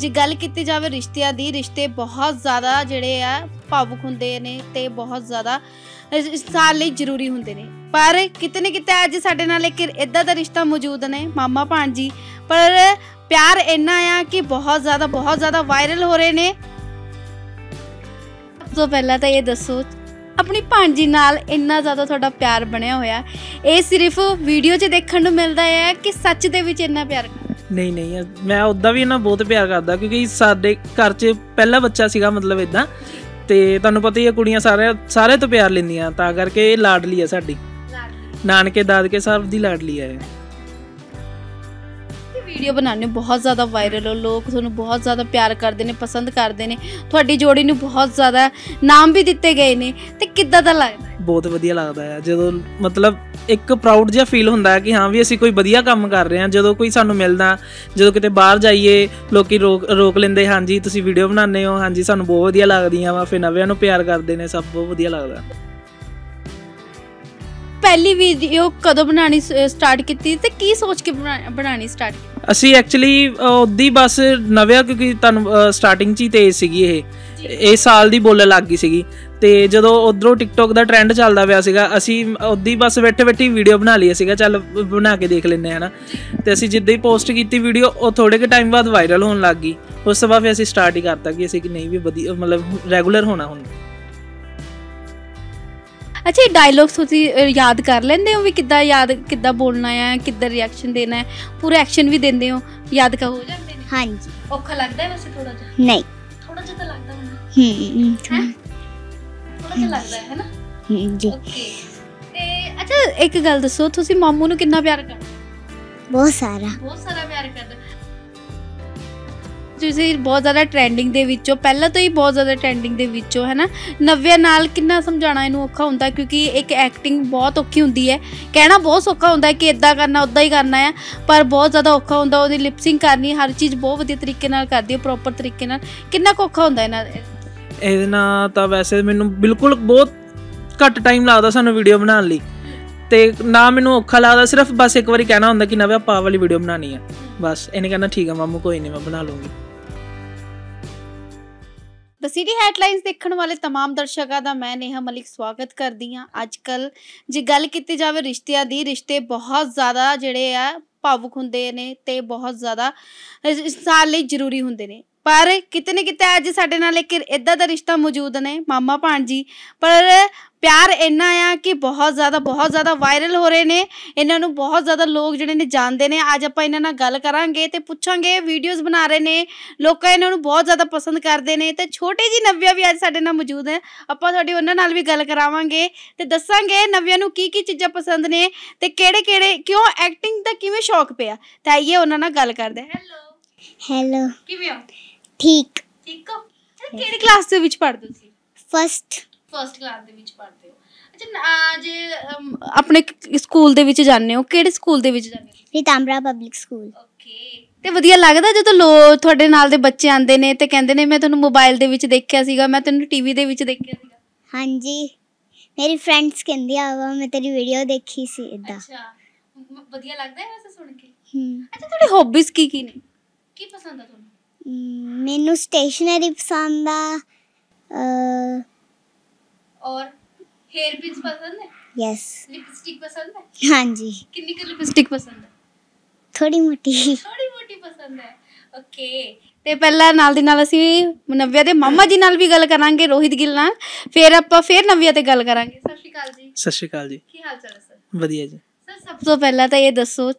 ਜੇ ਗੱਲ ਕੀਤੀ ਜਾਵੇ ਰਿਸ਼ਤਿਆਂ ਦੀ ਰਿਸ਼ਤੇ ਬਹੁਤ ਜ਼ਿਆਦਾ ਜਿਹੜੇ ਆ ਭਾਵੁਕ ਹੁੰਦੇ ਨੇ ਤੇ ਬਹੁਤ ਜ਼ਿਆਦਾ ਸਾਲ ਲਈ ਜ਼ਰੂਰੀ ਹੁੰਦੇ ਨੇ ਪਰ ਕਿਤੇ ਨਾ ਕਿਤੇ ਅੱਜ ਸਾਡੇ ਨਾਲ ਇੱਕ ਇਦਾਂ ਦਾ ਰਿਸ਼ਤਾ ਮੌਜੂਦ ਨੇ ਮਾਮਾ ਜੀ ਪਰ ਪਿਆਰ ਇੰਨਾ ਆ ਕਿ ਬਹੁਤ ਜ਼ਿਆਦਾ ਬਹੁਤ ਜ਼ਿਆਦਾ ਵਾਇਰਲ ਹੋ ਰਹੇ ਨੇ ਸਭ ਤੋਂ ਪਹਿਲਾਂ ਤਾਂ ਇਹ ਦੱਸੋ ਆਪਣੀ ਭਾਂਜੀ ਨਾਲ ਇੰਨਾ ਜ਼ਿਆਦਾ ਤੁਹਾਡਾ ਪਿਆਰ ਬਣਿਆ ਹੋਇਆ ਇਹ ਸਿਰਫ ਵੀਡੀਓ 'ਚ ਦੇਖਣ ਨੂੰ ਮਿਲਦਾ ਹੈ ਕਿ ਸੱਚ ਦੇ ਵਿੱਚ ਇੰਨਾ ਪਿਆਰ ਨਹੀਂ ਨਹੀਂ ਮੈਂ ਉਦਾਂ ਵੀ ਇਹਨਾਂ ਬਹੁਤ ਪਿਆਰ ਕਰਦਾ ਕਿਉਂਕਿ ਸਾਡੇ ਘਰ 'ਚ ਪਹਿਲਾ ਬੱਚਾ ਸੀਗਾ ਮਤਲਬ ਇਦਾਂ ਤੇ ਤੁਹਾਨੂੰ ਪਤਾ ਹੀ ਹੈ ਕੁੜੀਆਂ ਸਾਰੇ ਸਾਰੇ ਤੋਂ ਪਿਆਰ ਲੈਂਦੀਆਂ ਤਾਂ ਕਰਕੇ ਇਹ ਲਾਡਲੀ ਆ ਸਾਡੀ ਨਾਨਕੇ ਦਾਦਕੇ ਸਾਹਿਬ ਦੀ ਲਾਡਲੀ ਆ ਇਹ ਵੀਡੀਓ ਬਣਾਉਂਦੇ ਹੋ ਬਹੁਤ ਜ਼ਿਆਦਾ ਵਾਇਰਲ ਹੋ ਲੋਕ ਤੁਹਾਨੂੰ ਬਹੁਤ ਜ਼ਿਆਦਾ ਪਿਆਰ ਕਰਦੇ ਨੇ ਪਸੰਦ ਕਰਦੇ ਨੇ ਤੁਹਾਡੀ ਜੋੜੀ ਨੂੰ ਬਹੁਤ ਜ਼ਿਆਦਾ ਨਾਮ ਵੀ ਦਿੱਤੇ ਗਏ ਨੇ ਤੇ ਕਿੱਦਾਂ ਦਾ ਲੱਗਦਾ ਬਹੁਤ ਵਧੀਆ ਲੱਗਦਾ ਹੈ ਜਦੋਂ ਮਤਲਬ ਇੱਕ ਪ੍ਰਾਊਡ ਜਿਹਾ ਫੀਲ ਹੁੰਦਾ ਹੈ ਕਿ ਹਾਂ ਵੀ ਅਸੀਂ ਕੋਈ ਵਧੀਆ ਕੰਮ ਕਰ ਰਹੇ ਹਾਂ ਜਦੋਂ ਕੋਈ ਸਾਨੂੰ ਮਿਲਦਾ ਜਦੋਂ ਕਿਤੇ ਬਾਹਰ ਜਾਈਏ ਲੋਕੀ ਰੋਕ ਲੈਂਦੇ ਹਾਂਜੀ ਤੁਸੀਂ ਵੀਡੀਓ ਬਣਾਉਂਦੇ ਹੋ ਹਾਂਜੀ ਸਾਨੂੰ ਬਹੁਤ ਵਧੀਆ ਲੱਗਦੀਆਂ ਵਾ ਫਿਰ ਨਵਿਆਂ ਨੂੰ ਪਿਆਰ ਕਰਦੇ ਨੇ ਸਭ ਬਹੁਤ ਵਧੀਆ ਲੱਗਦਾ ਪਹਿਲੀ ਵੀਡੀਓ ਕਦੋਂ ਬਣਾਣੀ ਸਟਾਰਟ ਕੀਤੀ ਤੇ ਕੀ ਸੋਚ ਕੇ ਬਣਾਣੀ ਸਟਾਰਟ ਕੀਤੀ ਅਸੀਂ ਐਕਚੁਅਲੀ ਉਦੀ ਬਸ ਨਵਿਆ ਕਿਉਂਕਿ ਤੁਹਾਨੂੰ ਸਟਾਰਟਿੰਗ 'ਚ ਹੀ ਤੇ ਸੀਗੀ ਇਹ ਇਹ ਸਾਲ ਦੀ ਬੋਲ ਲੱਗ ਗਈ ਸੀਗੀ ਤੇ ਜਦੋਂ ਉਧਰੋਂ ਟਿਕਟੋਕ ਦਾ ਟ੍ਰੈਂਡ ਚੱਲਦਾ ਪਿਆ ਸੀਗਾ ਅਸੀਂ ਉਦੀ ਬਸ ਬੈਠੇ ਬੈਠੀ ਵੀਡੀਓ ਬਣਾ ਲਈ ਸੀਗਾ ਚੱਲ ਬਣਾ ਕੇ ਦੇਖ ਲੈਨੇ ਹਨਾ ਤੇ ਅਸੀਂ ਜਿੱਦਾਂ ਹੀ ਪੋਸਟ ਕੀਤੀ ਵੀਡੀਓ ਉਹ ਥੋੜੇ ਕੇ ਟਾਈਮ ਬਾਅਦ ਵਾਇਰਲ ਹੋਣ ਲੱਗ ਗਈ ਉਸ ਤੋਂ ਬਾਅਦ ਫਿਰ ਅਸੀਂ ਸਟਾਰਟ ਹੀ ਕਰਤਾ ਕਿ ਅਸੀਂ ਕਿ ਨਹੀਂ ਵੀ ਵਧੀਆ ਮਤਲਬ ਰੈਗੂਲਰ ਹੋਣਾ ਹੁੰਦਾ ਅੱਛਾ ਇਹ ਡਾਇਲੌਗਸ ਤੁਸੀਂ ਯਾਦ ਕਰ ਲੈਂਦੇ ਹੋ ਵੀ ਕਿੱਦਾਂ ਯਾਦ ਕਿੱਦਾਂ ਬੋਲਣਾ ਹੈ ਕਿੱਦਾਂ ਰਿਐਕਸ਼ਨ ਦੇਣਾ ਹੈ ਪੂਰਾ ਐਕਸ਼ਨ ਵੀ ਦਿੰਦੇ ਹੋ ਯਾਦ ਕਰ ਹੋ ਜਾਂਦੇ ਨੇ ਹਾਂਜੀ ਔਖਾ ਲੱਗਦਾ ਵੈਸੇ ਥੋੜਾ ਜਿਹਾ ਨਹੀਂ ਥੋੜਾ ਜਿਹਾ ਤਾਂ ਲੱਗਦਾ ਹੋਣਾ ਹੂੰ ਹੈ ਥੋੜਾ ਜਿਹਾ ਲੱਗਦਾ ਹੈ ਨਾ ਹੂੰ ਜੀ ਓਕੇ ਤੇ ਅੱਛਾ ਇੱਕ ਗੱਲ ਦੱਸੋ ਤੁਸੀਂ ਮਾਮੂ ਨੂੰ ਕਿੰਨਾ ਪਿਆਰ ਕਰਦੇ ਬਹੁਤ ਸਾਰਾ ਬਹੁਤ ਸਾਰਾ ਪਿਆਰ ਕਰਦੇ ਤੁਸੀਂ ਬਹੁਤ ਜ਼ਿਆਦਾ ਟ੍ਰੈਂਡਿੰਗ ਦੇ ਵਿੱਚੋਂ ਪਹਿਲਾਂ ਤੋਂ ਹੀ ਬਹੁਤ ਜ਼ਿਆਦਾ ਟ੍ਰੈਂਡਿੰਗ ਦੇ ਵਿੱਚੋਂ ਹੈ ਨਾ ਨਵਿਆ ਨਾਲ ਕਿੰਨਾ ਸਮਝਾਣਾ ਇਹਨੂੰ ਔਖਾ ਹੁੰਦਾ ਕਿਉਂਕਿ ਇੱਕ ਐਕਟਿੰਗ ਬਹੁਤ ਔਖੀ ਹੁੰਦੀ ਹੈ ਕਹਿਣਾ ਬਹੁਤ ਸੌਖਾ ਹੁੰਦਾ ਕਿ ਇਦਾਂ ਕਰਨਾ ਉਦਾਂ ਹੀ ਕਰਨਾ ਹੈ ਪਰ ਬਹੁਤ ਜ਼ਿਆਦਾ ਔਖਾ ਹੁੰਦਾ ਉਹਦੀ ਲਿਪਸਿੰਗ ਕਰਨੀ ਹਰ ਚੀਜ਼ ਬਹੁਤ ਵਧੀਆ ਤਰੀਕੇ ਨਾਲ ਕਰਦੀ ਹੈ ਪ੍ਰੋਪਰ ਤਰੀਕੇ ਨਾਲ ਕਿੰਨਾ ਔਖਾ ਹੁੰਦਾ ਇਹਨਾਂ ਇਹਨਾਂ ਤਾਂ ਵੈਸੇ ਮੈਨੂੰ ਬਿਲਕੁਲ ਬਹੁਤ ਘੱਟ ਟਾਈਮ ਲੱਗਦਾ ਸਾਨੂੰ ਵੀਡੀਓ ਬਣਾਉਣ ਲਈ ਤੇ ਨਾ ਮੈਨੂੰ ਔਖਾ ਲੱਗਦਾ ਸਿਰਫ ਬਸ ਇੱਕ ਵਾਰੀ ਕਹਿਣਾ ਹੁੰਦਾ ਕਿ ਨਵਿਆ ਪਾ ਵਾਲੀ ਵੀਡੀਓ ਬਣਾਣੀ ਹੈ ਬਸ ਇਹਨੇ ਕਹਿੰਦਾ ਠੀਕ ਆ ਮਾਮੂ ਕੋਈ ਨਹੀਂ ਮੈਂ ਬਣਾ ਲੂੰਗੀ ਦ ਸਿਟੀ ਹੈਡਲਾਈਨਸ ਦੇਖਣ ਵਾਲੇ तमाम ਦਰਸ਼ਕਾਂ ਦਾ ਮੈਂ ਨੇਹਾ ਮਲਿਕ ਸਵਾਗਤ ਕਰਦੀ ਆ ਅੱਜਕੱਲ ਜੇ ਗੱਲ ਕੀਤੀ ਜਾਵੇ ਰਿਸ਼ਤਿਆਂ ਦੀ ਰਿਸ਼ਤੇ ਬਹੁਤ ਜ਼ਿਆਦਾ ਜਿਹੜੇ ਆ ਭਾਵੁਕ ਹੁੰਦੇ ਨੇ ਤੇ ਬਹੁਤ ਜ਼ਿਆਦਾ ਇਸ ਸਾਲ ਲਈ ਜ਼ਰੂਰੀ ਹੁੰਦੇ ਨੇ ਪਰ ਕਿਤੇ ਨਾ ਕਿਤੇ ਅੱਜ ਸਾਡੇ ਨਾਲ ਇੱਕ ਇਦਾਂ ਦਾ ਰਿਸ਼ਤਾ ਮੌਜੂਦ ਨੇ ਮਾਮਾ ਜੀ ਪਰ ਪਿਆਰ ਇੰਨਾ ਆ ਕਿ ਬਹੁਤ ਜ਼ਿਆਦਾ ਬਹੁਤ ਜ਼ਿਆਦਾ ਵਾਇਰਲ ਹੋ ਰਹੇ ਨੇ ਇਹਨਾਂ ਨੂੰ ਬਹੁਤ ਜ਼ਿਆਦਾ ਲੋਕ ਜਿਹੜੇ ਨੇ ਜਾਣਦੇ ਨੇ ਅੱਜ ਆਪਾਂ ਇਹਨਾਂ ਨਾਲ ਗੱਲ ਕਰਾਂਗੇ ਤੇ ਪੁੱਛਾਂਗੇ ਵੀਡੀਓਜ਼ ਬਣਾ ਰਹੇ ਨੇ ਲੋਕਾਂ ਇਹਨਾਂ ਨੂੰ ਬਹੁਤ ਜ਼ਿਆਦਾ ਪਸੰਦ ਕਰਦੇ ਨੇ ਤੇ ਛੋਟੀ ਜੀ ਨਵਿਆ ਵੀ ਅੱਜ ਸਾਡੇ ਨਾਲ ਮੌਜੂਦ ਹੈ ਆਪਾਂ ਤੁਹਾਡੀ ਉਹਨਾਂ ਨਾਲ ਵੀ ਗੱਲ ਕਰਾਵਾਂਗੇ ਤੇ ਦੱਸਾਂਗੇ ਨਵਿਆ ਨੂੰ ਕੀ ਕੀ ਚੀਜ਼ਾਂ ਪਸੰਦ ਨੇ ਤੇ ਕਿਹੜੇ ਕਿਹੜੇ ਕਿਉਂ ਐਕਟਿੰਗ ਦਾ ਕਿਵੇਂ ਸ਼ੌਕ ਪਿਆ ਤਾਂ ਆਈਏ ਉਹਨਾਂ ਨਾਲ ਗੱਲ ਕਰਦੇ ਹੈਲੋ ਹੈਲੋ ਕਿਵੇਂ ਹੋ ਠੀਕ ਠੀਕ ਹੋ ਕਿਹੜੀ ਕਲਾਸ ਦੇ ਵਿੱਚ ਪੜ੍ਹਦੇ ਹੋ ਤੁਸੀਂ ਫਸਟ ਫਰਸਟ ਕਲਾਸ ਦੇ ਵਿੱਚ ਪੜ੍ਹਦੇ ਹੋ ਅੱਛਾ ਜੇ ਆਪਣੇ ਸਕੂਲ ਦੇ ਵਿੱਚ ਜਾਂਦੇ ਹੋ ਕਿਹੜੇ ਸਕੂਲ ਦੇ ਵਿੱਚ ਜਾਂਦੇ ਹੋ ਰਿਤਾਮਰਾ ਪਬਲਿਕ ਸਕੂਲ ਓਕੇ ਤੇ ਵਧੀਆ ਲੱਗਦਾ ਜਦੋਂ ਲੋ ਤੁਹਾਡੇ ਨਾਲ ਦੇ ਬੱਚੇ ਆਉਂਦੇ ਨੇ ਤੇ ਕਹਿੰਦੇ ਨੇ ਮੈਂ ਤੁਹਾਨੂੰ ਮੋਬਾਈਲ ਦੇ ਵਿੱਚ ਦੇਖਿਆ ਸੀਗਾ ਮੈਂ ਤੈਨੂੰ ਟੀਵੀ ਦੇ ਵਿੱਚ ਦੇਖਿਆ ਸੀਗਾ ਹਾਂਜੀ ਮੇਰੀ ਫਰੈਂਡਸ ਕਹਿੰਦੀ ਆ ਵਾ ਮੈਂ ਤੇਰੀ ਵੀਡੀਓ ਦੇਖੀ ਸੀ ਇਦਾਂ ਅੱਛਾ ਵਧੀਆ ਲੱਗਦਾ ਹੈ ਵੈਸੇ ਸੁਣ ਕੇ ਅੱਛਾ ਤੁਹਾਡੀ ਹੌਬੀਜ਼ ਕੀ ਕੀ ਨੇ ਕੀ ਪਸੰਦ ਆ ਤੁਹਾਨੂੰ ਮੈਨੂੰ ਸਟੇਸ਼ਨਰੀ ਪਸੰਦ ਆ ਔਰ ਹੇਅਰ ਪਿੰਸ ਪਸੰਦ ਹੈ ਯੈਸ ਲਿਪਸਟਿਕ ਪਸੰਦ ਹੈ ਹਾਂਜੀ ਕਿੰਨੀ कितनी ਲਿਪਸਟਿਕ ਪਸੰਦ ਹੈ ਥੋੜੀ ਮੋਟੀ ਥੋੜੀ ਮੋਟੀ ਪਸੰਦ ਹੈ ਓਕੇ ਤੇ ਪਹਿਲਾਂ ਨਾਲ ਦੀ ਨਾਲ ਅਸੀਂ ਨਵਿਆ ਦੇ ਮਾਮਾ ਜੀ ਨਾਲ ਵੀ ਗੱਲ ਕਰਾਂਗੇ ਰੋਹਿਤ ਗਿੱਲ ਨਾਲ ਫਿਰ ਆਪਾਂ ਫਿਰ ਨਵਿਆ ਤੇ ਗੱਲ ਕਰਾਂਗੇ ਸਤਿ ਸ਼੍ਰੀ ਅਕਾਲ ਜੀ ਸਤਿ ਸ਼੍ਰੀ ਅਕਾਲ ਜੀ ਕੀ ਹਾਲ ਚਾਲ ਹੈ ਸਰ ਵਧੀਆ ਜੀ ਸਰ ਸਭ ਤੋਂ ਪਹਿਲਾਂ ਤਾਂ ਇਹ ਦੱਸੋ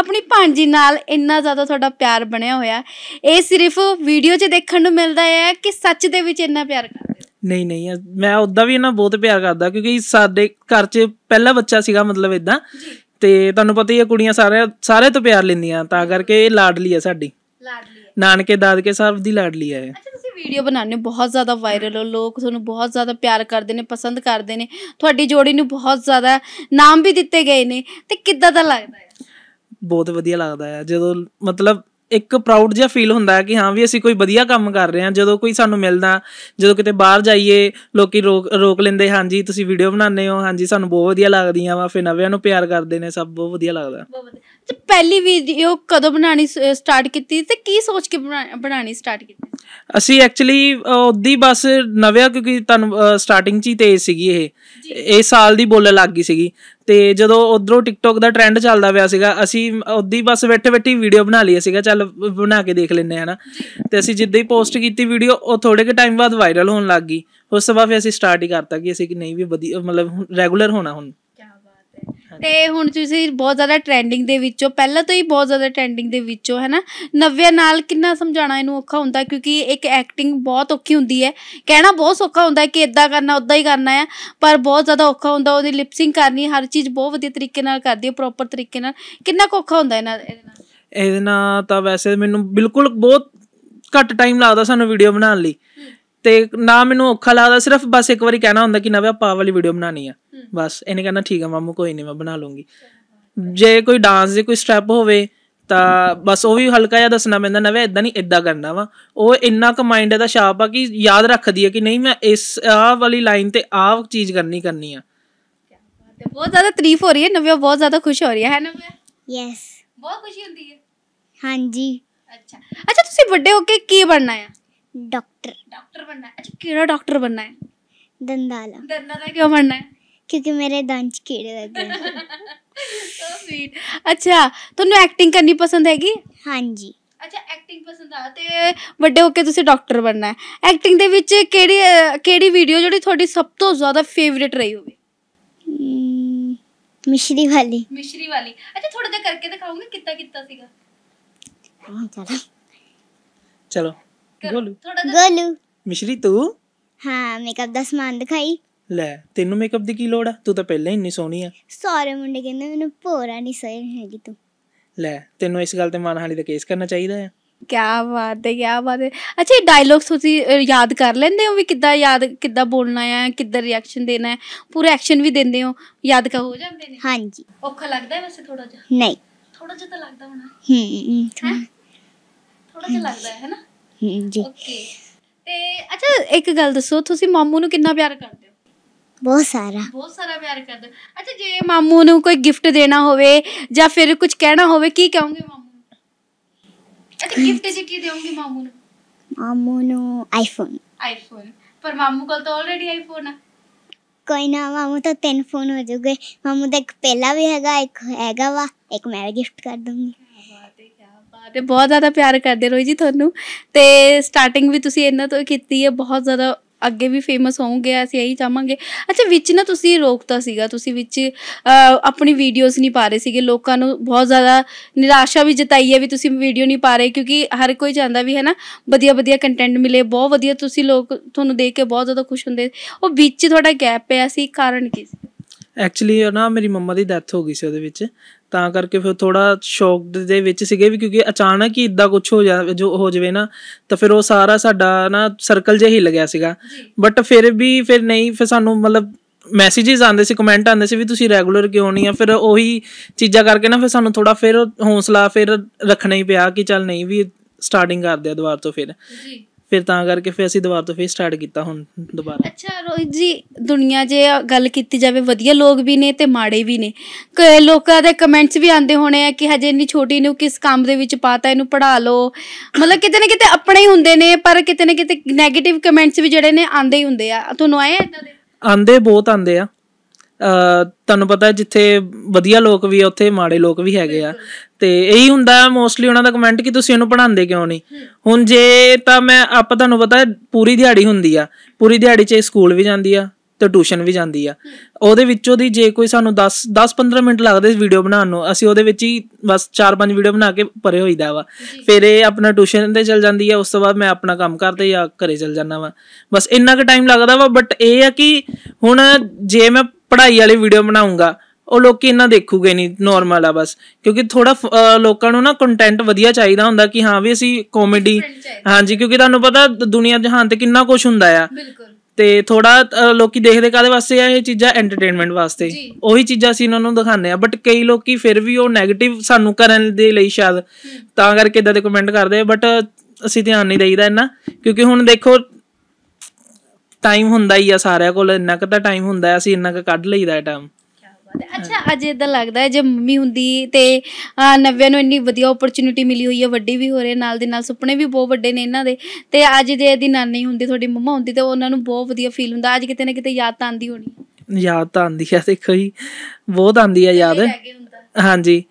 ਆਪਣੀ ਭਾਂਜੀ ਨਾਲ ਇੰਨਾ ਜ਼ਿਆਦਾ ਤੁਹਾਡਾ ਪਿਆਰ ਬਣਿਆ ਹੋਇਆ ਇਹ ਸਿਰਫ ਵੀਡੀਓ 'ਚ ਦੇਖਣ ਨੂੰ ਮਿਲਦਾ ਹੈ ਕਿ ਸੱਚ ਦੇ ਵਿੱਚ ਇੰਨਾ ਪਿਆਰ ਕਰਦੇ ਨਹੀਂ ਨਹੀਂ ਮੈਂ ਉਦਾਂ ਵੀ ਇਹਨਾਂ ਬਹੁਤ ਪਿਆਰ ਕਰਦਾ ਕਿਉਂਕਿ ਸਾਡੇ ਘਰ 'ਚ ਪਹਿਲਾ ਬੱਚਾ ਸੀਗਾ ਮਤਲਬ ਇਦਾਂ ਤੇ ਤੁਹਾਨੂੰ ਪਤਾ ਹੀ ਹੈ ਕੁੜੀਆਂ ਸਾਰੇ ਸਾਰੇ ਤੋਂ ਪਿਆਰ ਲੈਂਦੀਆਂ ਤਾਂ ਕਰਕੇ ਇਹ ਲਾਡਲੀ ਹੈ ਸਾਡੀ ਲਾਡਲੀ ਨਾਨਕੇ ਦਾਦਕੇ ਸਾਹਿਬ ਦੀ ਲਾਡਲੀ ਹੈ ਅੱਛਾ ਤੁਸੀਂ ਵੀਡੀਓ ਬਣਾਉਣੇ ਬਹੁਤ ਜ਼ਿਆਦਾ ਵਾਇਰਲ ਹੋ ਲੋਕ ਤੁਹਾਨੂੰ ਬਹੁਤ ਜ਼ਿਆਦਾ ਪਿਆਰ ਕਰਦੇ ਨੇ ਪਸੰਦ ਕਰਦੇ ਨੇ ਤੁਹਾਡੀ ਜੋੜੀ ਨੂੰ ਬਹੁਤ ਜ਼ਿਆਦਾ ਨਾਮ ਵੀ ਦਿੱਤੇ ਗਏ ਨੇ ਤੇ ਕਿੱਦਾਂ ਦਾ ਲੱਗਦਾ ਹੈ ਬਹੁਤ ਵਧੀਆ ਲੱਗਦਾ ਹੈ ਜਦੋਂ ਮਤਲਬ ਇੱਕ ਪ੍ਰਾਊਡ ਜਿਹਾ ਫੀਲ ਹੁੰਦਾ ਹੈ ਕਿ ਹਾਂ ਵੀ ਅਸੀਂ ਕੋਈ ਵਧੀਆ ਕੰਮ ਕਰ ਰਹੇ ਹਾਂ ਜਦੋਂ ਕੋਈ ਸਾਨੂੰ ਮਿਲਦਾ ਜਦੋਂ ਕਿਤੇ ਬਾਹਰ ਜਾਈਏ ਲੋਕੀ ਰੋਕ ਰੋਕ ਲੈਂਦੇ ਹਾਂਜੀ ਤੁਸੀਂ ਵੀਡੀਓ ਬਣਾਉਂਦੇ ਹੋ ਹਾਂਜੀ ਸਾਨੂੰ ਬਹੁਤ ਵਧੀਆ ਲੱਗਦੀਆਂ ਵਾ ਫਿਰ ਨਵਿਆਂ ਨੂੰ ਪਿਆਰ ਕਰਦੇ ਨੇ ਸਭ ਬਹੁਤ ਵਧੀਆ ਲੱਗਦਾ ਤੇ ਪਹਿਲੀ ਵੀਡੀਓ ਕਦੋਂ ਬਣਾਣੀ ਸਟਾਰਟ ਕੀਤੀ ਤੇ ਕੀ ਸੋਚ ਕੇ ਬਣਾਣੀ ਸਟਾਰਟ ਕੀਤੀ ਅਸੀਂ ਐਕਚੁਅਲੀ ਉਹਦੀ ਬਸ ਨਵਿਆ ਕਿਉਂਕਿ ਤੁਹਾਨੂੰ ਸਟਾਰਟਿੰਗ 'ਚ ਹੀ ਤੇ ਸੀਗੀ ਇਹ ਇਹ ਸਾਲ ਦੀ ਬੋਲਣ ਲੱਗ ਗਈ ਸੀਗੀ ਤੇ ਜਦੋਂ ਉਧਰੋਂ ਟਿਕਟੋਕ ਦਾ ਟ੍ਰੈਂਡ ਚੱਲਦਾ ਪਿਆ ਸੀਗਾ ਅਸੀਂ ਉਹਦੀ ਬਸ ਬੈਠੇ ਬੈਠੀ ਵੀਡੀਓ ਬਣਾ ਲਈ ਸੀਗਾ ਚੱਲ ਬਣਾ ਕੇ ਦੇਖ ਲੈਨੇ ਹਨਾ ਤੇ ਅਸੀਂ ਜਿੱਦਾਂ ਹੀ ਪੋਸਟ ਕੀਤੀ ਵੀਡੀਓ ਉਹ ਥੋੜੇ ਕੇ ਟਾਈਮ ਬਾਅਦ ਵਾਇਰਲ ਹੋਣ ਲੱਗ ਗਈ ਉਸ ਤੋਂ ਬਾਅਦ ਫਿਰ ਅਸੀਂ ਸਟਾਰਟ ਹੀ ਕਰਤਾ ਕਿ ਅਸੀਂ ਕਿ ਨਹੀਂ ਵੀ ਵਧੀਆ ਮਤਲਬ ਰੈਗੂਲਰ ਹੋਣਾ ਹੁਣ ਤੇ ਹੁਣ ਤੁਸੀਂ ਬਹੁਤ ਜ਼ਿਆਦਾ ਟ੍ਰੈਂਡਿੰਗ ਦੇ ਵਿੱਚੋਂ ਪਹਿਲਾਂ ਤੋਂ ਹੀ ਬਹੁਤ ਜ਼ਿਆਦਾ ਟ੍ਰੈਂਡਿੰਗ ਦੇ ਵਿੱਚੋਂ ਹੈ ਨਾ ਨਵਿਆ ਨਾਲ ਕਿੰਨਾ ਸਮਝਾਣਾ ਇਹਨੂੰ ਔਖਾ ਹੁੰਦਾ ਕਿਉਂਕਿ ਇੱਕ ਐਕਟਿੰਗ ਬਹੁਤ ਔਖੀ ਹੁੰਦੀ ਹੈ ਕਹਿਣਾ ਬਹੁਤ ਸੌਖਾ ਹੁੰਦਾ ਕਿ ਇਦਾਂ ਕਰਨਾ ਉਦਾਂ ਹੀ ਕਰਨਾ ਹੈ ਪਰ ਬਹੁਤ ਜ਼ਿਆਦਾ ਔਖਾ ਹੁੰਦਾ ਉਹਦੀ ਲਿਪਸਿੰਗ ਕਰਨੀ ਹਰ ਚੀਜ਼ ਬਹੁਤ ਵਧੀਆ ਤਰੀਕੇ ਨਾਲ ਕਰਦੀ ਹੈ ਪ੍ਰੋਪਰ ਤਰੀਕੇ ਨਾਲ ਕਿੰਨਾ ਔਖਾ ਹੁੰਦਾ ਇਹਨਾਂ ਇਹਦੇ ਨਾਲ ਇਹਦੇ ਨਾਲ ਤਾਂ ਵੈਸੇ ਮੈਨੂੰ ਬਿਲਕੁਲ ਬਹੁਤ ਘੱਟ ਟਾਈਮ ਲੱਗਦਾ ਸਾਨੂੰ ਵੀਡੀਓ ਬਣਾਉਣ ਲਈ ਤੇ ਨਾ ਮੈਨੂੰ ਔਖਾ ਲੱਗਦਾ ਸਿਰਫ ਬਸ ਇੱਕ ਵਾਰੀ ਕਹਿਣਾ ਹੁੰਦਾ ਕਿ ਨਵੇਂ ਪਾ ਵਾਲੀ ਵੀਡੀਓ ਬਣਾਣੀ ਆ ਬਸ ਇਹਨੇ ਕਹਿੰਦਾ ਠੀਕ ਆ ਮਾਮੂ ਕੋਈ ਨਹੀਂ ਮੈਂ ਬਣਾ ਲੂੰਗੀ ਜੇ ਕੋਈ ਡਾਂਸ ਦੇ ਕੋਈ ਸਟੈਪ ਹੋਵੇ ਤਾਂ ਬਸ ਉਹ ਵੀ ਹਲਕਾ ਜਿਹਾ ਦੱਸਣਾ ਪੈਂਦਾ ਨਵੇਂ ਇਦਾਂ ਨਹੀਂ ਇਦਾਂ ਕਰਨਾ ਵਾ ਉਹ ਇੰਨਾ ਕੁ ਮਾਈਂਡ ਇਹਦਾ ਸ਼ਾਰਪ ਆ ਕਿ ਯਾਦ ਰੱਖਦੀ ਆ ਕਿ ਨਹੀਂ ਮੈਂ ਇਸ ਆ ਵਾਲੀ ਲਾਈਨ ਤੇ ਆ ਚੀਜ਼ ਕਰਨੀ ਕਰਨੀ ਆ ਬਹੁਤ ਜ਼ਿਆਦਾ ਤਾਰੀਫ ਹੋ ਰਹੀ ਹੈ ਨਵਿਆ ਬਹੁਤ ਜ਼ਿਆਦਾ ਖੁਸ਼ ਹੋ ਰਹੀ ਹੈ ਹੈ ਨਵਿਆ ਯੈਸ ਬਹੁਤ ਖੁਸ਼ੀ ਹੁੰਦੀ ਹੈ ਹਾਂਜੀ ਅੱਛਾ ਅੱਛਾ ਤੁਸੀਂ ਵੱਡੇ ਹੋ ਕੇ ਕੀ ਬਣਨਾ ਹੈ डॉक्टर डॉक्टर बनना है अच्छा केड़ा डॉक्टर बनना है दंदाला दंदाला क्यों बनना है क्योंकि मेरे दांत कीड़े लग गए सो स्वीट ਅੱਛਾ ਤੁਹਾਨੂੰ ਐਕਟਿੰਗ ਕਰਨੀ ਪਸੰਦ ਹੈਗੀ ਹਾਂਜੀ ਅੱਛਾ ਐਕਟਿੰਗ ਪਸੰਦ ਆ ਤੇ ਵੱਡੇ ਹੋ ਕੇ ਤੁਸੀਂ ਡਾਕਟਰ ਬਣਨਾ ਹੈ ਐਕਟਿੰਗ ਦੇ ਵਿੱਚ ਕਿਹੜੀ ਕਿਹੜੀ ਵੀਡੀਓ ਜਿਹੜੀ ਤੁਹਾਡੀ ਸਭ ਤੋਂ ਜ਼ਿਆਦਾ ਫੇਵਰਿਟ ਰਹੀ ਹੋਵੇ ਮਿਸ਼ਰੀ ਵਾਲੀ ਮਿਸ਼ਰੀ ਵਾਲੀ ਅੱਛਾ ਥੋੜਾ ਜਿਹਾ ਕਰਕੇ ਦਿਖਾਉਂਗੇ ਕਿੱਦਾਂ ਕੀਤਾ ਸੀਗਾ हाँ ਚਲੋ ਗੋਲੂ ਗੋਲੂ ਮਿਸ਼ਰੀ ਤੂੰ ਹਾਂ ਮੇਕਅਪ ਦਾ ਸਮਾਨ ਦਿਖਾਈ ਲੈ ਤੈਨੂੰ ਮੇਕਅਪ ਦੀ ਕੀ ਲੋੜ ਆ ਤੂੰ ਤਾਂ ਪਹਿਲਾਂ ਹੀ ਇੰਨੀ ਸੋਹਣੀ ਆ ਸਾਰੇ ਮੁੰਡੇ ਕਹਿੰਦੇ ਮੈਨੂੰ ਪੋਰਾ ਨਹੀਂ ਸਹੀ ਹੈਗੀ ਤੂੰ ਲੈ ਤੈਨੂੰ ਇਸ ਗੱਲ ਤੇ ਮਾਨਹਾਨੀ ਦਾ ਕੇਸ ਕਰਨਾ ਚਾਹੀਦਾ ਆ ਕੀ ਬਾਤ ਹੈ ਕੀ ਬਾਤ ਹੈ ਅੱਛਾ ਇਹ ਡਾਇਲੌਗਸ ਤੁਸੀਂ ਯਾਦ ਕਰ ਲੈਂਦੇ ਹੋ ਵੀ ਕਿੱਦਾਂ ਯਾਦ ਕਿੱਦਾਂ ਬੋਲਣਾ ਹੈ ਕਿੱਦਾਂ ਰਿਐਕਸ਼ਨ ਦੇਣਾ ਹੈ ਪੂਰਾ ਐਕਸ਼ਨ ਵੀ ਦਿੰਦੇ ਹੋ ਯਾਦ ਕਾ ਹੋ ਜਾਂਦੇ ਨੇ ਹਾਂਜੀ ਔਖਾ ਲੱਗਦਾ ਹੈ ਵੈਸੇ ਥੋੜਾ ਜਿਹਾ ਨਹੀਂ ਥੋੜਾ ਜਿਹਾ ਤਾਂ ਲੱਗਦਾ ਹੋਣਾ ਹੂੰ ਥੋੜਾ ਜਿਹਾ ਲੱਗਦਾ ਹੈ ਹੈਨਾ ਜੀ ਤੇ ਅੱਛਾ ਇੱਕ ਗੱਲ ਦੱਸੋ ਤੁਸੀਂ ਮਾਮੂ ਨੂੰ ਕਿੰਨਾ ਪਿਆਰ ਕਰਦੇ ਹੋ ਬਹੁਤ ਸਾਰਾ ਬਹੁਤ ਸਾਰਾ ਪਿਆਰ ਕਰਦੇ ਅੱਛਾ ਜੇ ਮਾਮੂ ਨੂੰ ਕੋਈ ਗਿਫਟ ਦੇਣਾ ਹੋਵੇ ਜਾਂ ਫਿਰ ਕੁਝ ਕਹਿਣਾ ਹੋਵੇ ਕੀ ਕਹੋਗੇ ਮਾਮੂ ਨੂੰ ਅੱਛਾ ਗਿਫਟ ਜੀ ਕੀ ਦੇਵੋਗੇ ਮਾਮੂ ਨੂੰ ਮਾਮੂ ਨੂੰ ਆਈਫੋਨ ਆਈਫੋਨ ਪਰ ਮਾਮੂ ਕੋਲ ਤਾਂ ਆਲਰੇਡੀ ਆਈਫੋਨ ਆ ਕੋਈ ਨਾ ਮਾਮੂ ਤਾਂ ਤਿੰਨ ਫੋਨ ਹੋ ਜੂਗੇ ਮਾਮੂ ਦਾ ਇੱਕ ਪਹਿਲਾ ਵੀ ਹੈਗਾ ਇੱਕ ਹੈਗਾ ਵਾ ਇੱਕ ਮੈਂ ਗਿਫਟ ਕਰ ਦੂੰਗੀ ਤੇ ਬਹੁਤ ਜ਼ਿਆਦਾ ਪਿਆਰ ਕਰਦੇ ਰੋਈ ਜੀ ਤੁਹਾਨੂੰ ਤੇ ਸਟਾਰਟਿੰਗ ਵੀ ਤੁਸੀਂ ਇਹਨਾਂ ਤੋਂ ਕੀਤੀ ਹੈ ਬਹੁਤ ਜ਼ਿਆਦਾ ਅੱਗੇ ਵੀ ਫੇਮਸ ਹੋਵੋਗੇ ਅਸੀਂ ਇਹੀ ਚਾਹਾਂਗੇ ਅੱਛਾ ਵਿੱਚ ਨਾ ਤੁਸੀਂ ਰੋਕਤਾ ਸੀਗਾ ਤੁਸੀਂ ਵਿੱਚ ਆਪਣੀ ਵੀਡੀਓਜ਼ ਨਹੀਂ ਪਾ ਰਹੇ ਸੀਗੇ ਲੋਕਾਂ ਨੂੰ ਬਹੁਤ ਜ਼ਿਆਦਾ ਨਿਰਾਸ਼ਾ ਵੀ ਜਤਾਈ ਹੈ ਵੀ ਤੁਸੀਂ ਵੀਡੀਓ ਨਹੀਂ ਪਾ ਰਹੇ ਕਿਉਂਕਿ ਹਰ ਕੋਈ ਚਾਹੁੰਦਾ ਵੀ ਹੈ ਨਾ ਵਧੀਆ ਵਧੀਆ ਕੰਟੈਂਟ ਮਿਲੇ ਬਹੁਤ ਵਧੀਆ ਤੁਸੀਂ ਲੋਕ ਤੁਹਾਨੂੰ ਦੇਖ ਕੇ ਬਹੁਤ ਜ਼ਿਆਦਾ ਖੁਸ਼ ਹੁੰਦੇ ਉਹ ਵਿੱਚ ਤੁਹਾਡਾ ਗੈਪ ਪਿਆ ਸੀ ਕਾਰਨ ਕੀ ਸੀ ਐਕਚੁਅਲੀ ਨਾ ਮੇਰੀ ਮੰਮਾ ਦੀ ਡੈਥ ਹੋ ਗਈ ਸੀ ਉਹਦੇ ਵਿੱਚ ਤਾਂ ਕਰਕੇ ਫਿਰ ਥੋੜਾ ਸ਼ੌਕ ਦੇ ਵਿੱਚ ਸੀਗੇ ਵੀ ਕਿਉਂਕਿ ਅਚਾਨਕ ਹੀ ਇਦਾਂ ਕੁਝ ਹੋ ਜਾ ਜੋ ਹੋ ਜਵੇ ਨਾ ਤਾਂ ਫਿਰ ਉਹ ਸਾਰਾ ਸਾਡਾ ਨਾ ਸਰਕਲ ਜੇ ਹਿੱਲ ਗਿਆ ਸੀਗਾ ਬਟ ਫਿਰ ਵੀ ਫਿਰ ਨਹੀਂ ਫਿਰ ਸਾਨੂੰ ਮਤਲਬ ਮੈਸੇजेस ਆਉਂਦੇ ਸੀ ਕਮੈਂਟ ਆਉਂਦੇ ਸੀ ਵੀ ਤੁਸੀਂ ਰੈਗੂਲਰ ਕਿਉਂ ਨਹੀਂ ਆ ਫਿਰ ਉਹੀ ਚੀਜ਼ਾਂ ਕਰਕੇ ਨਾ ਫਿਰ ਸਾਨੂੰ ਥੋੜਾ ਫਿਰ ਹੌਸਲਾ ਫਿਰ ਰੱਖਣਾ ਹੀ ਪਿਆ ਕਿ ਚੱਲ ਨਹੀਂ ਵੀ ਸਟਾਰਟਿੰਗ ਕਰਦੇ ਆ ਦੁਬਾਰ ਤੋਂ ਫਿਰ ਜੀ ਫਿਰ ਤਾਂ ਕਰਕੇ ਫਿਰ ਅਸੀਂ ਦੁਬਾਰਾ ਤੋਂ ਫੇਰ ਸਟਾਰਟ ਕੀਤਾ ਹੁਣ ਦੁਬਾਰਾ ਅੱਛਾ ਰੋਹਿਤ ਜੀ ਦੁਨੀਆ ਜੇ ਗੱਲ ਕੀਤੀ ਜਾਵੇ ਵਧੀਆ ਲੋਕ ਵੀ ਨੇ ਤੇ ਮਾੜੇ ਵੀ ਨੇ ਕਈ ਲੋਕਾਂ ਦੇ ਕਮੈਂਟਸ ਵੀ ਆਉਂਦੇ ਹੋਣੇ ਆ ਕਿ ਹਜੇ ਇੰਨੀ ਛੋਟੀ ਨੂੰ ਕਿਸ ਕੰਮ ਦੇ ਵਿੱਚ ਪਾਤਾ ਇਹਨੂੰ ਪੜਾ ਲਓ ਮਤਲਬ ਕਿਤੇ ਨਾ ਕਿਤੇ ਆਪਣੇ ਹੀ ਹੁੰਦੇ ਨੇ ਪਰ ਕਿਤੇ ਨਾ ਕਿਤੇ 네ਗੇਟਿਵ ਕਮੈਂਟਸ ਵੀ ਜਿਹੜੇ ਨੇ ਆਉਂਦੇ ਹੀ ਹੁੰਦੇ ਆ ਤੁਹਾਨੂੰ ਆਏ ਇਦਾਂ ਦੇ ਆਂਦੇ ਬਹੁਤ ਆਂਦੇ ਆ ਤੁਹਾਨੂੰ ਪਤਾ ਜਿੱਥੇ ਵਧੀਆ ਲੋਕ ਵੀ ਆ ਉੱਥੇ ਮਾੜੇ ਲੋਕ ਵੀ ਹੈਗੇ ਆ ਤੇ ਇਹੀ ਹੁੰਦਾ ਮੋਸਟਲੀ ਉਹਨਾਂ ਦਾ ਕਮੈਂਟ ਕਿ ਤੁਸੀਂ ਇਹਨੂੰ ਪੜਾਉਂਦੇ ਕਿਉਂ ਨਹੀਂ ਹੁਣ ਜੇ ਤਾਂ ਮੈਂ ਆਪ ਤੁਹਾਨੂੰ ਪਤਾ ਪੂਰੀ ਦਿਹਾੜੀ ਹੁੰਦੀ ਆ ਪੂਰੀ ਦਿਹਾੜੀ 'ਚ ਸਕੂਲ ਵੀ ਜਾਂਦੀ ਆ ਤੇ ਟਿਊਸ਼ਨ ਵੀ ਜਾਂਦੀ ਆ ਉਹਦੇ ਵਿੱਚੋਂ ਦੀ ਜੇ ਕੋਈ ਸਾਨੂੰ 10 10 15 ਮਿੰਟ ਲੱਗਦੇ ਵੀਡੀਓ ਬਣਾਉਣ ਨੂੰ ਅਸੀਂ ਉਹਦੇ ਵਿੱਚ ਹੀ ਬਸ 4-5 ਵੀਡੀਓ ਬਣਾ ਕੇ ਪਰੇ ਹੋਈਦਾ ਵਾ ਫਿਰ ਇਹ ਆਪਣਾ ਟਿਊਸ਼ਨ ਤੇ ਚਲ ਜਾਂਦੀ ਆ ਉਸ ਤੋਂ ਬਾਅਦ ਮੈਂ ਆਪਣਾ ਕੰਮ ਕਰਦੇ ਜਾਂ ਘਰੇ ਚਲ ਜਾਂਦਾ ਵਾ ਬਸ ਇੰਨਾ ਕੁ ਟਾਈਮ ਲੱਗਦਾ ਵਾ ਬਟ ਇਹ ਆ ਕਿ ਹੁਣ ਜੇ ਮੈਂ ਪੜ੍ਹਾਈ ਵਾਲੇ ਵੀਡੀਓ ਬਣਾਉਂਗਾ ਉਹ ਲੋਕੀ ਇਹਨਾਂ ਦੇਖੂਗੇ ਨਹੀਂ ਨਾਰਮਲ ਆ ਬਸ ਕਿਉਂਕਿ ਥੋੜਾ ਲੋਕਾਂ ਨੂੰ ਨਾ ਕੰਟੈਂਟ ਵਧੀਆ ਚਾਹੀਦਾ ਹੁੰਦਾ ਕਿ ਹਾਂ ਵੀ ਅਸੀਂ ਕਾਮੇਡੀ ਹਾਂਜੀ ਕਿਉਂਕਿ ਤੁਹਾਨੂੰ ਪਤਾ ਦੁਨੀਆ ਜਹਾਨ ਤੇ ਕਿੰਨਾ ਕੁਝ ਹੁੰਦਾ ਆ ਤੇ ਥੋੜਾ ਲੋਕੀ ਦੇਖਦੇ ਕਾਦੇ ਵਾਸਤੇ ਆ ਇਹ ਚੀਜ਼ਾਂ ਐਂਟਰਟੇਨਮੈਂਟ ਵਾਸਤੇ ਉਹੀ ਚੀਜ਼ਾਂ ਅਸੀਂ ਉਹਨਾਂ ਨੂੰ ਦਿਖਾਉਂਦੇ ਆ ਬਟ ਕਈ ਲੋਕੀ ਫਿਰ ਵੀ ਉਹ 네ਗੇਟਿਵ ਸਾਨੂੰ ਕਰਨ ਦੇ ਲਈ ਸ਼ਾਇਦ ਤਾਂ ਕਰਕੇ ਇਦਾਂ ਦੇ ਕਮੈਂਟ ਕਰਦੇ ਆ ਬਟ ਅਸੀਂ ਧਿਆਨ ਨਹੀਂ ਦੇਈਦਾ ਇਹਨਾਂ ਕਿਉਂਕਿ ਹੁਣ ਦੇਖੋ ਟਾਈਮ ਹੁੰਦਾ ਹੀ ਆ ਸਾਰਿਆਂ ਕੋਲ ਇੰਨਾ ਕੁ ਤਾਂ ਟਾਈਮ ਹੁੰਦਾ ਅਸੀਂ ਇੰਨਾ ਕੁ ਕੱਢ ਲਈਦਾ ਟਾਈਮ ਅੱਛਾ ਅੱਜ ਇਦਾਂ ਲੱਗਦਾ ਹੈ ਜੇ ਮੰਮੀ ਹੁੰਦੀ ਤੇ ਨਵਿਆ ਨੂੰ ਇੰਨੀ ਵਧੀਆ ਓਪਰਚ्युनिटी ਮਿਲੀ ਹੋਈ ਹੈ ਵੱਡੀ ਵੀ ਹੋ ਰਹੀ ਨਾਲ ਦੇ ਨਾਲ ਸੁਪਨੇ ਵੀ ਬਹੁਤ ਵੱਡੇ ਨੇ ਇਹਨਾਂ ਦੇ ਤੇ ਅੱਜ ਜੇ ਇਹਦੀ ਨਾਨੀ ਹੁੰਦੀ ਤੁਹਾਡੀ ਮੰਮਾ ਹੁੰਦੀ ਤੇ ਉਹਨਾਂ ਨੂੰ ਬਹੁਤ ਵਧੀਆ ਫੀਲ ਹੁੰਦਾ ਅੱਜ ਕਿਤੇ ਨਾ ਕਿਤੇ ਯਾਦ ਤਾਂ ਆਂਦੀ ਹੋਣੀ ਯਾਦ ਤਾਂ ਆਂਦੀ ਹੈ ਦੇਖੋ ਜੀ ਬਹੁਤ ਆਂਦੀ ਹੈ ਯਾਦ ਹਾਂਜੀ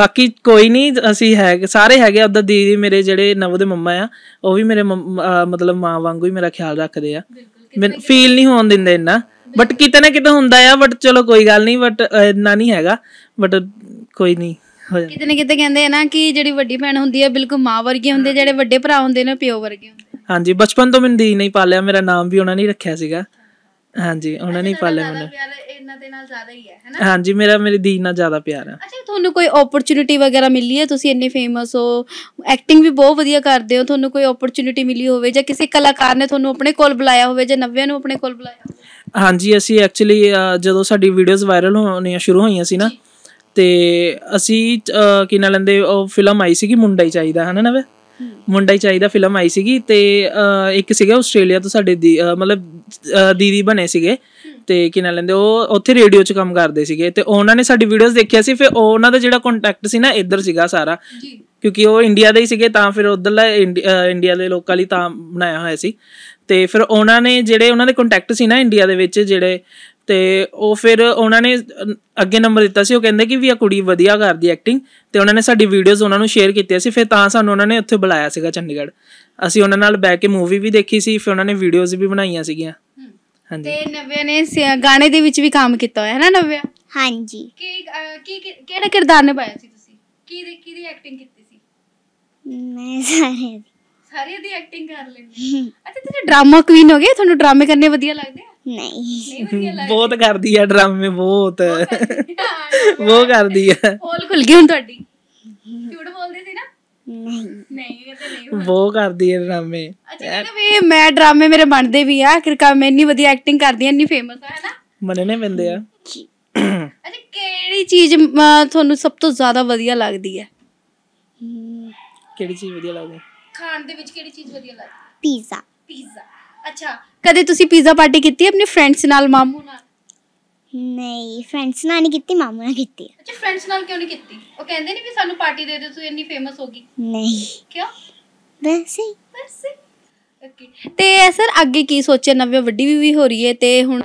ਬਾਕੀ ਕੋਈ ਨਹੀਂ ਅਸੀਂ ਹੈ ਸਾਰੇ ਹੈਗੇ ਉਹਦਾ ਦੀਦੀ ਮੇਰੇ ਜਿਹੜੇ ਨਵ ਦੇ ਮੰਮਾ ਆ ਉਹ ਵੀ ਮੇਰੇ ਮਤਲਬ ਮਾਂ ਵਾਂਗੂ ਹੀ ਮੇਰਾ ਖਿਆਲ ਰੱਖਦੇ ਆ ਬਿਲਕੁਲ ਮੈਨੂੰ ਫੀਲ ਨਹੀਂ ਹੋਣ ਦਿੰਦੇ ਇੰਨਾ ਬਟ ਕਿਤੇ ਨਾ ਕਿਤੇ ਹੁੰਦਾ ਆ ਬਟ ਚਲੋ ਕੋਈ ਗੱਲ ਨਹੀਂ ਬਟ ਇੰਨਾ ਨਹੀਂ ਹੈਗਾ ਬਟ ਕੋਈ ਨਹੀਂ ਹੋ ਕਿਤੇ ਨਾ ਕਿਤੇ ਕਹਿੰਦੇ ਆ ਨਾ ਕਿ ਜਿਹੜੀ ਵੱਡੀ ਭੈਣ ਹੁੰਦੀ ਆ ਬਿਲਕੁਲ ਮਾਂ ਵਰਗੀ ਹੁੰਦੀ ਜਿਹੜੇ ਵੱਡੇ ਭਰਾ ਹੁੰਦੇ ਨੇ ਪਿਓ ਵਰਗੇ ਹੁੰਦੇ ਹਾਂਜੀ ਬਚਪਨ ਤੋਂ ਮੈਨੂੰ ਦੀ ਨਹੀਂ ਪਾਲਿਆ ਮੇਰਾ ਨਾਮ ਵੀ ਉਹਨਾਂ ਨੇ ਰੱਖਿਆ ਸੀਗਾ ਹਾਂਜੀ ਉਹਨਾਂ ਨੇ ਪਾਲਿਆ ਮੈਨੂੰ ਪਿਆਰ ਇਹਨਾਂ ਦੇ ਨਾਲ ਜ਼ਿਆਦਾ ਹੀ ਹੈ ਹੈਨਾ ਹਾਂਜੀ ਮੇਰਾ ਮੇਰੀ ਦੀ ਨਾਲ ਜ਼ਿਆਦਾ ਪਿਆਰ ਹੈ ਅੱਛਾ ਤੁਹਾਨੂੰ ਕੋਈ ਓਪਰਚ्युनिटी ਵਗੈਰਾ ਮਿਲੀ ਹੈ ਤੁਸੀਂ ਇੰਨੇ ਫੇਮਸ ਹੋ ਐਕਟਿੰਗ ਵੀ ਬਹੁਤ ਵਧੀਆ ਕਰਦੇ ਹੋ ਤੁਹਾਨੂੰ ਕੋਈ ਓਪਰਚ्युनिटी ਮਿਲੀ ਹੋਵੇ ਜਾਂ ਕਿਸੇ ਕਲਾਕਾਰ ਨੇ ਤੁਹਾਨੂੰ ਆਪਣੇ ਕੋਲ ਬੁਲਾਇਆ ਹੋਵੇ ਜਾਂ ਨਵਿਆ ਨੂੰ ਆਪਣੇ ਕੋਲ ਬੁਲਾਇਆ ਹਾਂਜੀ ਅਸੀਂ ਐਕਚੁਅਲੀ ਜਦੋਂ ਸਾਡੀ ਵੀਡੀਓਜ਼ ਵਾਇਰਲ ਹੋਣੀਆਂ ਸ਼ੁਰੂ ਹੋਈਆਂ ਸੀ ਨਾ ਤੇ ਅਸੀਂ ਕੀ ਨਾਂ ਲੈਂਦੇ ਉਹ ਫਿਲਮ ਆਈ ਸੀ ਕਿ ਮੁੰਡਾ ਹੀ ਚਾਹੀਦਾ ਹਨਾ ਵੇ ਮੁੰਡਾ ਹੀ ਚਾਹੀਦਾ ਫਿਲਮ ਆਈ ਸੀਗੀ ਤੇ ਇੱਕ ਸੀਗਾ ਆਸਟ੍ਰੇਲੀਆ ਤੋਂ ਸਾਡੇ ਮਤਲਬ ਦੀਦੀ ਬਣੇ ਸੀਗੇ ਤੇ ਕੀ ਨਾਂ ਲੈਂਦੇ ਉਹ ਉੱਥੇ ਰੇਡੀਓ 'ਚ ਕੰਮ ਕਰਦੇ ਸੀਗੇ ਤੇ ਉਹਨਾਂ ਨੇ ਸਾਡੀ ਵੀਡੀਓਜ਼ ਦੇਖਿਆ ਸੀ ਫਿਰ ਉਹਨਾਂ ਦਾ ਜਿਹੜਾ ਕੰਟੈਕਟ ਸੀ ਨਾ ਇੱਧਰ ਸੀਗਾ ਸਾਰਾ ਕਿਉਂਕਿ ਉਹ ਇੰਡੀਆ ਦੇ ਹੀ ਸੀਗੇ ਤਾਂ ਫਿਰ ਉਧਰਲਾ ਇੰਡੀਆ ਦੇ ਲੋਕਾਂ ਲਈ ਤਾਂ ਬਣਾਇਆ ਹੋਇਆ ਸੀ ਤੇ ਫਿਰ ਉਹਨਾਂ ਨੇ ਜਿਹੜੇ ਉਹਨਾਂ ਦੇ ਕੰਟੈਕਟ ਸੀ ਨਾ ਇੰਡੀਆ ਦੇ ਵਿੱਚ ਜਿਹੜੇ ਤੇ ਉਹ ਫਿਰ ਉਹਨਾਂ ਨੇ ਅੱਗੇ ਨੰਬਰ ਦਿੱਤਾ ਸੀ ਉਹ ਕਹਿੰਦੇ ਕਿ ਵੀ ਆ ਕੁੜੀ ਵਧੀਆ ਕਰਦੀ ਐਕਟਿੰਗ ਤੇ ਉਹਨਾਂ ਨੇ ਸਾਡੀ ਵੀਡੀਓਜ਼ ਉਹਨਾਂ ਨੂੰ ਸ਼ੇਅਰ ਕੀਤੀਆਂ ਸੀ ਫਿਰ ਤਾਂ ਸਾਨੂੰ ਉਹਨਾਂ ਨੇ ਉੱਥੇ ਬੁਲਾਇਆ ਸੀਗਾ ਚੰਡੀਗੜ੍ਹ ਅਸੀਂ ਉਹਨਾਂ ਨਾਲ ਬੈ ਕੇ ਮੂਵੀ ਵੀ ਦੇਖੀ ਸੀ ਫਿਰ ਉਹਨਾਂ ਨੇ ਵੀਡੀਓਜ਼ ਵੀ ਬਣਾਈਆਂ ਸੀਗੀਆਂ ਹਾਂਜੀ ਤੇ ਨਵਿਆ ਨੇ ਗਾਣੇ ਦੇ ਵਿੱਚ ਵੀ ਕੰਮ ਕੀਤਾ ਹੋਇਆ ਹੈ ਨਾ ਨਵਿਆ ਹਾਂਜੀ ਕੀ ਕੀ ਕਿਹੜਾ ਕਿਰਦਾਰ ਨਿਭਾਇਆ ਸੀ ਤੁਸੀਂ ਕੀ ਦੇ ਕੀ ਦੀ ਐਕਟਿੰਗ ਕੀਤੀ ਸੀ ਮੈਂ ਸਾਰੇ ਸਾਰੇ ਦੀ ਐਕਟਿੰਗ ਕਰ ਲੈਂਦੀ ਅੱਛਾ ਤੁਸੀਂ ਡਰਾਮਾ ਕੁਈਨ ਹੋ ਗਏ ਤੁਹਾਨੂੰ ਡਰਾਮੇ ਕਰਨੇ ਵਧੀਆ ਲੱਗਦੇ ਨਹੀਂ ਬਹੁਤ ਕਰਦੀ ਆ ਡਰਾਮੇ ਬਹੁਤ ਉਹ ਕਰਦੀ ਆ ਹੋਲ ਖੁੱਲ ਗਈ ਹੁਣ ਤੁਹਾਡੀ ਝੂਠ ਬੋਲਦੀ ਸੀ ਨਾ ਨਹੀਂ ਨਹੀਂ ਉਹ ਕਰਦੀ ਹੈ ਡਰਾਮੇ ਅੱਛਾ ਵੀ ਮੈਂ ਡਰਾਮੇ ਮੇਰੇ ਬਣਦੇ ਵੀ ਆ ਕਿਰਕਾ ਮੈਂ ਇੰਨੀ ਵਧੀਆ ਐਕਟਿੰਗ ਕਰਦੀ ਐ ਇੰਨੀ ਫੇਮਸ ਆ ਹੈਨਾ ਮੰਨਣੇ ਪੈਂਦੇ ਆ ਅੱਛਾ ਕਿਹੜੀ ਚੀਜ਼ ਤੁਹਾਨੂੰ ਸਭ ਤੋਂ ਜ਼ਿਆਦਾ ਵਧੀਆ ਲੱਗਦੀ ਹੈ ਕਿਹੜੀ ਚੀਜ਼ ਵਧੀਆ ਲੱਗਦੀ ਖਾਣ ਦੇ ਵਿੱਚ ਕਿਹੜੀ ਚੀਜ਼ ਵਧੀਆ ਲੱਗਦੀ ਪੀਜ਼ਾ ਪੀਜ਼ਾ ਅੱਛਾ ਕਦੇ ਤੁਸੀਂ ਪੀਜ਼ਾ ਪਾਰਟੀ ਕੀਤੀ ਆਪਣੇ ਫਰੈਂਡਸ ਨਾਲ ਮਾਮੂ ਨਾਲ ਨਹੀਂ ਫਰੈਂਡਸ ਨਾਲ ਨਹੀਂ ਕੀਤੀ ਮਾਮੂ ਨਾਲ ਕੀਤੀ ਅੱਛਾ ਫਰੈਂਡਸ ਨਾਲ ਕਿਉਂ ਨਹੀਂ ਕੀਤੀ ਉਹ ਕਹਿੰਦੇ ਨਹੀਂ ਵੀ ਸਾਨੂੰ ਪਾਰਟੀ ਦੇ ਦਿਓ ਤੂੰ ਇੰਨੀ ਫੇਮਸ ਹੋਗੀ ਨਹੀਂ ਕਿਉਂ ਵੈਸੇ ਵੈਸੇ ਤੇ ਸਰ ਅੱਗੇ ਕੀ ਸੋਚਿਆ ਨਵੇਂ ਵੱਡੀ ਵੀ ਵੀ ਹੋ ਰਹੀ ਹੈ ਤੇ ਹੁਣ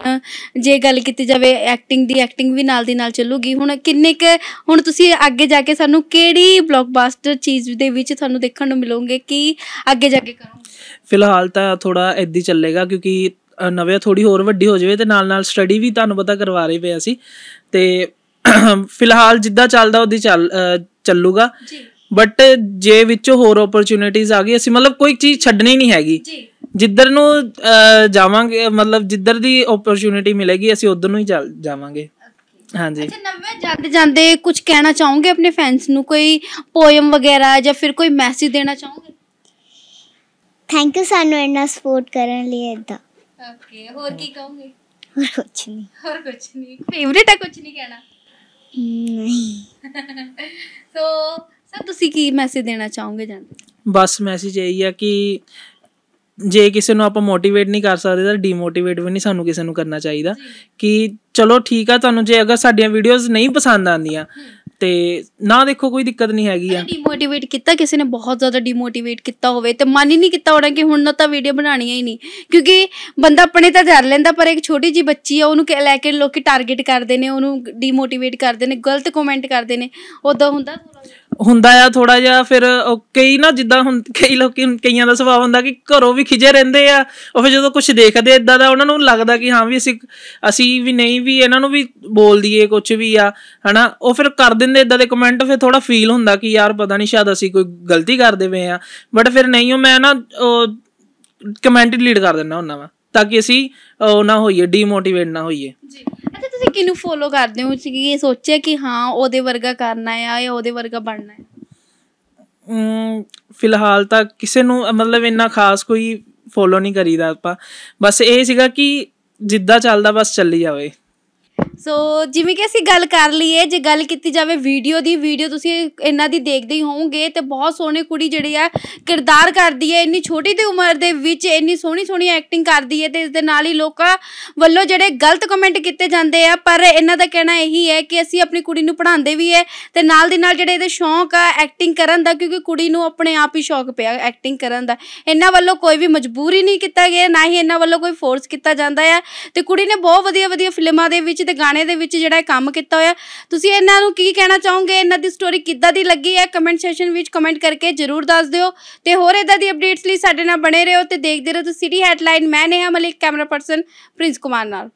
ਜੇ ਗੱਲ ਕੀਤੀ ਜਾਵੇ ਐਕਟਿੰਗ ਦੀ ਐਕਟਿੰਗ ਵੀ ਨਾਲ ਦੀ ਨਾਲ ਚੱਲੂਗੀ ਹੁਣ ਕਿੰਨੇ ਕ ਹੁਣ ਤੁਸੀਂ ਅੱਗੇ ਜਾ ਕੇ ਸਾਨੂੰ ਕਿਹੜੀ ਬਲੌਕਬਾਸਟਰ ਚੀਜ਼ ਦੇ ਵਿੱਚ ਤੁਹਾਨੂੰ ਦੇਖਣ ਨੂੰ ਮਿਲੋਗੇ ਕਿ ਅੱਗੇ ਜਾ ਕੇ ਕਰੋਗੇ ਫਿਲਹਾਲ ਤਾਂ ਥੋੜਾ ਐਦੀ ਚੱਲੇਗਾ ਕਿਉਂਕਿ ਨਵੇਂ ਥੋੜੀ ਹੋਰ ਵੱਡੀ ਹੋ ਜਾਵੇ ਤੇ ਨਾਲ ਨਾਲ ਸਟੱਡੀ ਵੀ ਤੁਹਾਨੂੰ ਪਤਾ ਕਰਵਾ ਰਹੇ ਪਏ ਅਸੀਂ ਤੇ ਫਿਲਹਾਲ ਜਿੱਦਾਂ ਚੱਲਦਾ ਉਹਦੀ ਚੱਲ ਚੱਲੂਗਾ ਜੀ ਬਟ ਜੇ ਵਿੱਚ ਹੋਰ ਓਪਰਚ्युनिटीज ਆ ਗਈ ਅਸੀਂ ਮਤਲਬ ਕੋਈ ਚੀਜ਼ ਛੱਡਣੀ ਨਹੀਂ ਹੈਗੀ ਜੀ ਜਿੱਧਰ ਨੂੰ ਜਾਵਾਂਗੇ ਮਤਲਬ ਜਿੱਧਰ ਦੀ ਓਪਰਚ्युनिटी ਮਿਲੇਗੀ ਅਸੀਂ ਉਧਰ ਨੂੰ ਹੀ ਜਾਵਾਂਗੇ ਹਾਂਜੀ ਅੱਛਾ ਨਵੇਂ ਜਾਂਦੇ ਜਾਂਦੇ ਕੁਝ ਕਹਿਣਾ ਚਾਹੋਗੇ ਆਪਣੇ ਫੈਨਸ ਨੂੰ ਕੋਈ ਪੋਇਮ ਵਗੈਰਾ ਜਾਂ ਫਿਰ ਕੋਈ ਮੈਸੇਜ ਦੇਣਾ ਚਾਹੋਗੇ ਥੈਂਕ ਯੂ ਸਾਨੂੰ ਇੰਨਾ ਸਪੋਰਟ ਕਰਨ ਲਈ ਇਦਾਂ ਓਕੇ ਹੋਰ ਕੀ ਕਹੋਗੇ ਹੋਰ ਕੁਝ ਨਹੀਂ ਹੋਰ ਕੁਝ ਨਹੀਂ ਫੇਵਰੇਟ ਆ ਕੁਝ ਨਹੀਂ ਕਹਿਣਾ ਨਹੀਂ ਸੋ ਤੁਸੀਂ ਕੀ ਮੈਸੇਜ ਦੇਣਾ ਚਾਹੋਗੇ ਜਨ ਬਸ ਮੈਸੇਜ ਹੀ ਆ ਕਿ ਜੇ ਕਿਸੇ ਨੂੰ ਆਪਾਂ ਮੋਟੀਵੇਟ ਨਹੀਂ ਕਰ ਸਕਦੇ ਤਾਂ ਡੀਮੋਟੀਵੇਟ ਵੀ ਨਹੀਂ ਸਾਨੂੰ ਕਿਸੇ ਨੂੰ ਕਰਨਾ ਚਾਹੀਦਾ ਕਿ ਚਲੋ ਠੀਕ ਆ ਤੁਹਾਨੂੰ ਜੇ ਅਗਰ ਸਾਡੀਆਂ ਵੀਡੀਓਜ਼ ਨਹੀਂ ਪਸੰਦ ਆਉਂਦੀਆਂ ਤੇ ਨਾ ਦੇਖੋ ਕੋਈ ਦਿੱਕਤ ਨਹੀਂ ਹੈਗੀ ਆ ਡੀਮੋਟੀਵੇਟ ਕੀਤਾ ਕਿਸੇ ਨੇ ਬਹੁਤ ਜ਼ਿਆਦਾ ਡੀਮੋਟੀਵੇਟ ਕੀਤਾ ਹੋਵੇ ਤੇ ਮਨ ਹੀ ਨਹੀਂ ਕੀਤਾ ਹੋਣਾ ਕਿ ਹੁਣ ਨਾ ਤਾਂ ਵੀਡੀਓ ਬਣਾਣੀ ਹੀ ਨਹੀਂ ਕਿਉਂਕਿ ਬੰਦਾ ਆਪਣੇ ਤਾਂ ਕਰ ਲੈਂਦਾ ਪਰ ਇੱਕ ਛੋਟੀ ਜੀ ਬੱਚੀ ਆ ਉਹਨੂੰ ਲੈ ਕੇ ਲੋਕੀ ਟਾਰਗੇਟ ਕਰਦੇ ਨੇ ਉਹਨੂੰ ਡੀਮੋਟੀਵੇਟ ਕਰਦੇ ਨੇ ਗਲਤ ਕਮੈਂਟ ਕਰਦੇ ਨੇ ਉਦੋਂ ਹੁੰਦਾ ਹੁੰਦਾ ਆ ਥੋੜਾ ਜਿਹਾ ਫਿਰ ਕਈ ਨਾ ਜਿੱਦਾਂ ਹੁਣ ਕਈ ਲੋਕੀ ਕਈਆਂ ਦਾ ਸੁਭਾਅ ਹੁੰਦਾ ਕਿ ਘਰੋਂ ਵੀ ਖਿਜੇ ਰਹਿੰਦੇ ਆ ਉਹ ਫਿਰ ਜਦੋਂ ਕੁਝ ਦੇਖਦੇ ਇਦਾਂ ਦਾ ਉਹਨਾਂ ਨੂੰ ਲੱਗਦਾ ਕਿ ਹਾਂ ਵੀ ਅਸੀਂ ਅਸੀਂ ਵੀ ਨਹੀਂ ਵੀ ਇਹਨਾਂ ਨੂੰ ਵੀ ਬੋਲ ਦਈਏ ਕੁਝ ਵੀ ਆ ਹਨਾ ਉਹ ਫਿਰ ਕਰ ਦਿੰਦੇ ਇਦਾਂ ਦੇ ਕਮੈਂਟ ਫਿਰ ਥੋੜਾ ਫੀਲ ਹੁੰਦਾ ਕਿ ਯਾਰ ਪਤਾ ਨਹੀਂ ਸ਼ਾਇਦ ਅਸੀਂ ਕੋਈ ਗਲਤੀ ਕਰਦੇ ਪਏ ਆ ਬਟ ਫਿਰ ਨਹੀਂ ਉਹ ਮੈਂ ਨਾ ਕਮੈਂਟ ਡਿਲੀਟ ਕਰ ਦਿੰਦਾ ਉਹਨਾਂ ਵਾ ਤਾਂ ਕਿ ਅਸੀਂ ਉਹ ਨਾ ਹੋਈਏ ਡੀਮੋਟੀਵੇਟ ਨਾ ਹੋਈਏ ਜੀ ਤੁਸੀਂ ਕਿਹਨੂੰ ਫੋਲੋ ਕਰਦੇ ਹੋ ਤੁਸੀਂ ਇਹ ਸੋਚਿਆ ਕਿ ਹਾਂ ਉਹਦੇ ਵਰਗਾ ਕਰਨਾ ਆ ਜਾਂ ਉਹਦੇ ਵਰਗਾ ਬਣਨਾ ਹੈ ਫਿਲਹਾਲ ਤਾਂ ਕਿਸੇ ਨੂੰ ਮਤਲਬ ਇੰਨਾ ਖਾਸ ਕੋਈ ਫੋਲੋ ਨਹੀਂ ਕਰੀਦਾ ਆਪਾਂ ਬਸ ਇਹ ਸੀਗਾ ਕਿ ਜਿੱਦਾਂ ਚੱਲਦਾ ਬਸ ਚੱਲੀ ਜਾਵੇ ਸੋ ਜਿਵੇਂ ਕਿ ਅਸੀਂ ਗੱਲ ਕਰ ਲਈਏ ਜੇ ਗੱਲ ਕੀਤੀ ਜਾਵੇ ਵੀਡੀਓ ਦੀ ਵੀਡੀਓ ਤੁਸੀਂ ਇਹਨਾਂ ਦੀ ਦੇਖਦੇ ਹੀ ਹੋਵੋਗੇ ਤੇ ਬਹੁਤ ਸੋਹਣੇ ਕੁੜੀ ਜਿਹੜੀ ਆ ਕਿਰਦਾਰ ਕਰਦੀ ਹੈ ਇੰਨੀ ਛੋਟੀ ਤੇ ਉਮਰ ਦੇ ਵਿੱਚ ਇੰਨੀ ਸੋਹਣੀ ਸੋਹਣੀ ਐਕਟਿੰਗ ਕਰਦੀ ਹੈ ਤੇ ਇਸ ਦੇ ਨਾਲ ਹੀ ਲੋਕਾਂ ਵੱਲੋਂ ਜਿਹੜੇ ਗਲਤ ਕਮੈਂਟ ਕੀਤੇ ਜਾਂਦੇ ਆ ਪਰ ਇਹਨਾਂ ਦਾ ਕਹਿਣਾ ਇਹੀ ਹੈ ਕਿ ਅਸੀਂ ਆਪਣੀ ਕੁੜੀ ਨੂੰ ਪੜ੍ਹਾਉਂਦੇ ਵੀ ਹੈ ਤੇ ਨਾਲ ਦੀ ਨਾਲ ਜਿਹੜੇ ਇਹਦੇ ਸ਼ੌਂਕ ਆ ਐਕਟਿੰਗ ਕਰਨ ਦਾ ਕਿਉਂਕਿ ਕੁੜੀ ਨੂੰ ਆਪਣੇ ਆਪ ਹੀ ਸ਼ੌਂਕ ਪਿਆ ਐਕਟਿੰਗ ਕਰਨ ਦਾ ਇਹਨਾਂ ਵੱਲੋਂ ਕੋਈ ਵੀ ਮਜਬੂਰੀ ਨਹੀਂ ਕੀਤਾ ਗਿਆ ਨਾ ਹੀ ਇਹਨਾਂ ਵੱਲੋਂ ਕੋਈ ਫੋਰਸ ਕੀਤਾ ਜਾਂਦਾ ਆ ਤੇ ਕੁੜੀ ਨੇ ਬਹੁਤ ਵਧੀਆ ਵਧੀਆ ਫਿਲਮਾਂ ਦੇ ਵਿੱਚ ਗਾਣੇ ਦੇ ਵਿੱਚ ਜਿਹੜਾ ਕੰਮ ਕੀਤਾ ਹੋਇਆ ਤੁਸੀਂ ਇਹਨਾਂ ਨੂੰ ਕੀ ਕਹਿਣਾ ਚਾਹੋਗੇ ਇਹਨਾਂ ਦੀ ਸਟੋਰੀ ਕਿੱਦਾਂ ਦੀ ਲੱਗੀ ਹੈ ਕਮੈਂਟ ਸੈਸ਼ਨ ਵਿੱਚ ਕਮੈਂਟ ਕਰਕੇ ਜਰੂਰ ਦੱਸ ਦਿਓ ਤੇ ਹੋਰ ਇਦਾਂ ਦੀ ਅਪਡੇਟਸ ਲਈ ਸਾਡੇ ਨਾਲ ਬਣੇ ਰਹੋ ਤੇ ਦੇਖਦੇ ਰਹੋ ਤੁਸੀਂ ਸਿਟੀ ਹੈਡਲਾਈਨ ਮੈਂ ਨੇਹਾ ਮਲਿਕ ਕੈਮਰਾ ਪਰਸਨ ਪ੍ਰਿੰਸ ਕੁਮਾਰ ਨਾਲ